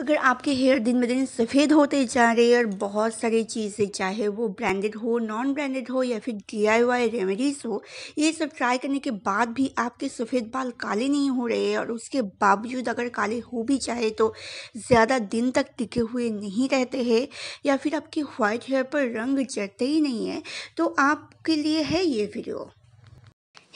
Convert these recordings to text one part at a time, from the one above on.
अगर आपके हेयर दिन ब दिन सफ़ेद होते जा रहे और बहुत सारी चीज़ें चाहे वो ब्रांडेड हो नॉन ब्रांडेड हो या फिर डी रेमेडीज़ हो ये सब ट्राई करने के बाद भी आपके सफ़ेद बाल काले नहीं हो रहे और उसके बावजूद अगर काले हो भी चाहे तो ज़्यादा दिन तक टिके हुए नहीं रहते हैं या फिर आपके वाइट हेयर पर रंग चढ़ते ही नहीं है तो आपके लिए है ये वीडियो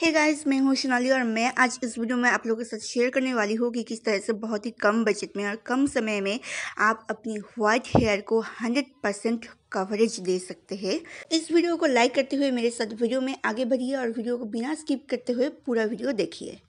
हे hey गाइस मैं हूँ सोनाली और मैं आज इस वीडियो में आप लोगों के साथ शेयर करने वाली हूँ कि किस तरह से बहुत ही कम बजट में और कम समय में आप अपनी वाइट हेयर को 100 परसेंट कवरेज दे सकते हैं इस वीडियो को लाइक करते हुए मेरे साथ वीडियो में आगे बढ़िए और वीडियो को बिना स्किप करते हुए पूरा वीडियो देखिए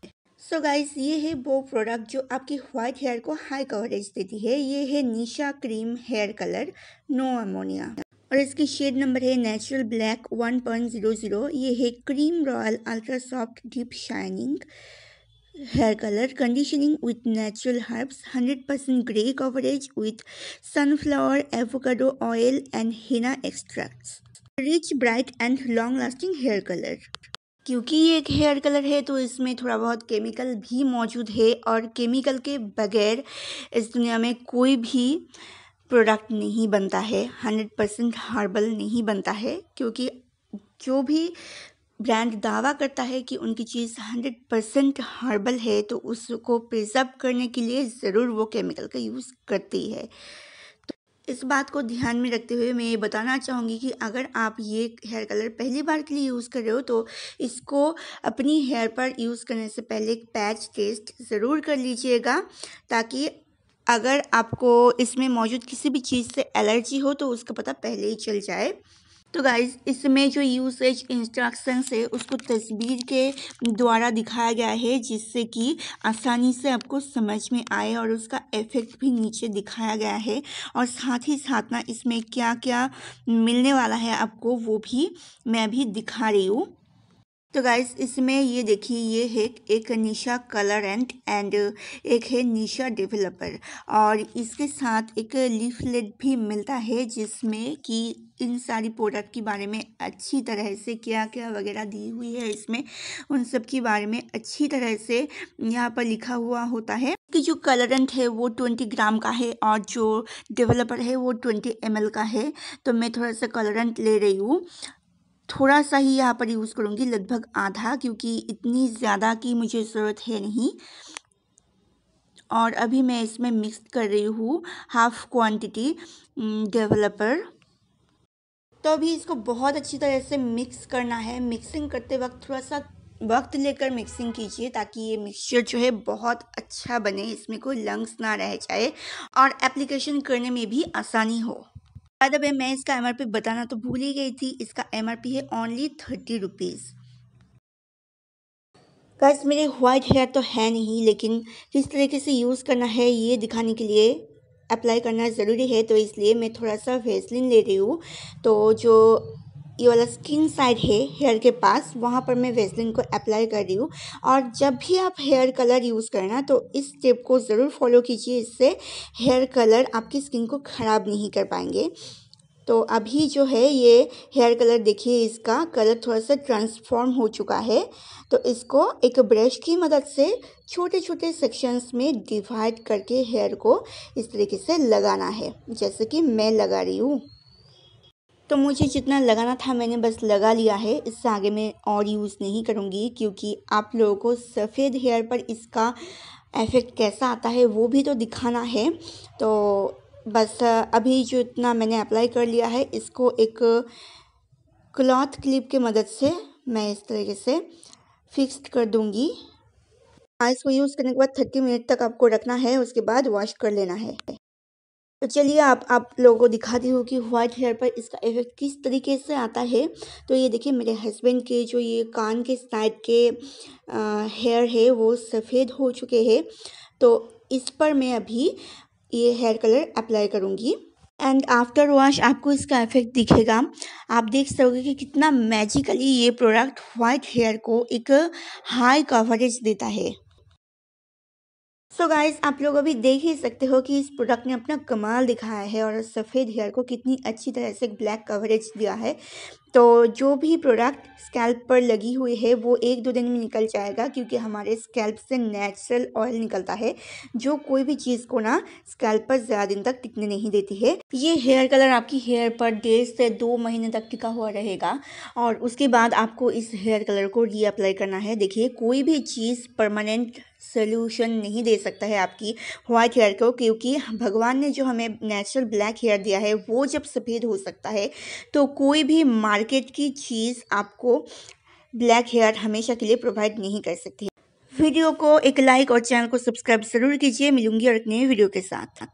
सो so गाइज ये है वो प्रोडक्ट जो आपकी वाइट हेयर को हाई कवरेज देती है ये है Nisha cream hair colour no ammonia और इसकी शेड नंबर है नेचुरल ब्लैक 1.00 ये है cream royal ultra soft deep shining hair colour conditioning with natural herbs 100% grey coverage with sunflower avocado oil and henna extracts rich bright and long lasting hair colour क्योंकि ये एक hair colour है तो इसमें थोड़ा बहुत केमिकल भी मौजूद है और केमिकल के बगैर इस दुनिया में कोई भी प्रोडक्ट नहीं बनता है हंड्रेड परसेंट हर्बल नहीं बनता है क्योंकि जो भी ब्रांड दावा करता है कि उनकी चीज़ हंड्रेड परसेंट हर्बल है तो उसको प्रिजर्व करने के लिए ज़रूर वो केमिकल का यूज़ करती है तो इस बात को ध्यान में रखते हुए मैं ये बताना चाहूँगी कि अगर आप ये हेयर कलर पहली बार के लिए यूज़ कर रहे हो तो इसको अपनी हेयर पर यूज़ करने से पहले एक पैच टेस्ट ज़रूर कर लीजिएगा ताकि अगर आपको इसमें मौजूद किसी भी चीज़ से एलर्जी हो तो उसका पता पहले ही चल जाए तो गाइज इसमें जो यूसेज इंस्ट्रक्शंस है उसको तस्वीर के द्वारा दिखाया गया है जिससे कि आसानी से आपको समझ में आए और उसका इफेक्ट भी नीचे दिखाया गया है और साथ ही साथ ना इसमें क्या क्या मिलने वाला है आपको वो भी मैं भी दिखा रही हूँ तो गाइज इसमें ये देखिए ये है एक निशा कलर एंड एंड एक है निशा डेवलपर और इसके साथ एक लीफलेट भी मिलता है जिसमें कि इन सारी प्रोडक्ट के बारे में अच्छी तरह से क्या क्या वगैरह दी हुई है इसमें उन सब के बारे में अच्छी तरह से यहाँ पर लिखा हुआ होता है कि जो कलरेंट है वो ट्वेंटी ग्राम का है और जो डेवलपर है वो ट्वेंटी एम का है तो मैं थोड़ा सा कलरेंट ले रही हूँ थोड़ा सा ही यहाँ पर यूज़ करूँगी लगभग आधा क्योंकि इतनी ज़्यादा की मुझे ज़रूरत है नहीं और अभी मैं इसमें मिक्स कर रही हूँ हाफ क्वांटिटी डेवलपर तो अभी इसको बहुत अच्छी तरह से मिक्स करना है मिक्सिंग करते वक्त थोड़ा सा वक्त लेकर मिक्सिंग कीजिए ताकि ये मिक्सचर जो है बहुत अच्छा बने इसमें कोई लंग्स ना रह जाए और एप्लीकेशन करने में भी आसानी हो अदा भाई मैं इसका एम बताना तो भूल ही गई थी इसका एम है ओनली थर्टी रुपीज़ बस मेरे वाइट हेयर तो है नहीं लेकिन किस तरीके से यूज़ करना है ये दिखाने के लिए अप्लाई करना ज़रूरी है तो इसलिए मैं थोड़ा सा वेसलिन ले रही हूँ तो जो ये वाला स्किन साइड है हेयर के पास वहाँ पर मैं वेजलिन को अप्लाई कर रही हूँ और जब भी आप हेयर कलर यूज़ करना तो इस स्टेप को ज़रूर फॉलो कीजिए इससे हेयर कलर आपकी स्किन को ख़राब नहीं कर पाएंगे तो अभी जो है ये हेयर कलर देखिए इसका कलर थोड़ा सा ट्रांसफॉर्म हो चुका है तो इसको एक ब्रश की मदद से छोटे छोटे सेक्शंस में डिवाइड करके हेयर को इस तरीके से लगाना है जैसे कि मैं लगा रही हूँ तो मुझे जितना लगाना था मैंने बस लगा लिया है इससे आगे मैं और यूज़ नहीं करूँगी क्योंकि आप लोगों को सफ़ेद हेयर पर इसका इफ़ेक्ट कैसा आता है वो भी तो दिखाना है तो बस अभी जो इतना मैंने अप्लाई कर लिया है इसको एक क्लॉथ क्लिप के मदद से मैं इस तरीके से फिक्स कर दूँगी आइस हाँ, को यूज़ करने के बाद थर्टी मिनट तक आपको रखना है उसके बाद वॉश कर लेना है तो चलिए आप आप लोगों को दिखाती हूँ कि व्हाइट हेयर पर इसका इफेक्ट किस तरीके से आता है तो ये देखिए मेरे हस्बैंड के जो ये कान के साइड के हेयर है वो सफ़ेद हो चुके हैं तो इस पर मैं अभी ये हेयर कलर अप्लाई करूँगी एंड आफ्टर वॉश आपको इसका इफेक्ट दिखेगा आप देख सकोगे कि कितना मैजिकली ये प्रोडक्ट वाइट हेयर को एक हाई कवरेज देता है सो so गाइस आप लोग अभी देख ही सकते हो कि इस प्रोडक्ट ने अपना कमाल दिखाया है और सफ़ेद हेयर को कितनी अच्छी तरह से ब्लैक कवरेज दिया है तो जो भी प्रोडक्ट स्कैल्प पर लगी हुई है वो एक दो दिन में निकल जाएगा क्योंकि हमारे स्कैल्प से नेचुरल ऑयल निकलता है जो कोई भी चीज़ को ना स्कैल्प पर ज़्यादा दिन तक टिकने नहीं देती है ये हेयर कलर आपकी हेयर पर डेढ़ से दो महीने तक टिका हुआ रहेगा और उसके बाद आपको इस हेयर कलर को रीअप्लाई करना है देखिए कोई भी चीज़ परमानेंट सोल्यूशन नहीं दे सकता है आपकी वाइट हेयर को क्योंकि भगवान ने जो हमें नेचुरल ब्लैक हेयर दिया है वो जब सफ़ेद हो सकता है तो कोई भी मार्क मार्केट की चीज़ आपको ब्लैक हेयर हमेशा के लिए प्रोवाइड नहीं कर सकती वीडियो को एक लाइक और चैनल को सब्सक्राइब ज़रूर कीजिए मिलूंगी और एक नई वीडियो के साथ